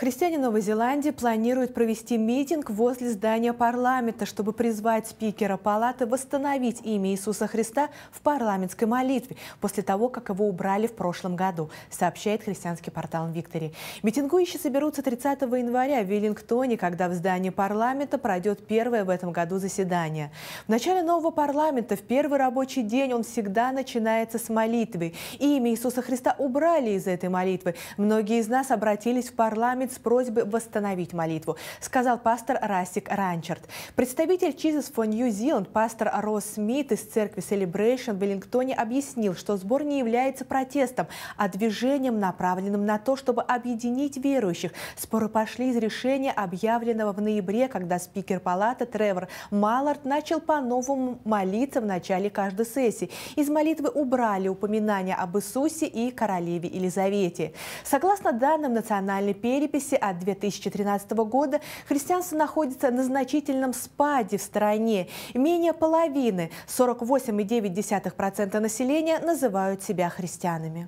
Христиане Новой Зеландии планируют провести митинг возле здания парламента, чтобы призвать спикера палаты восстановить имя Иисуса Христа в парламентской молитве после того, как его убрали в прошлом году, сообщает христианский портал «Виктори». Митингующие соберутся 30 января в Веллингтоне, когда в здании парламента пройдет первое в этом году заседание. В начале нового парламента в первый рабочий день он всегда начинается с молитвы. Имя Иисуса Христа убрали из этой молитвы. Многие из нас обратились в парламент с просьбой восстановить молитву, сказал пастор Расик Ранчард. Представитель Jesus for New Zealand, пастор Росс Смит из церкви Celebration в Веллингтоне объяснил, что сбор не является протестом, а движением, направленным на то, чтобы объединить верующих. Споры пошли из решения, объявленного в ноябре, когда спикер палаты Тревор Маллард начал по-новому молиться в начале каждой сессии. Из молитвы убрали упоминания об Иисусе и королеве Елизавете. Согласно данным национальной переписи, живописи, а 2013 года христианство находится на значительном спаде в стране. Менее половины, 48,9% населения называют себя христианами.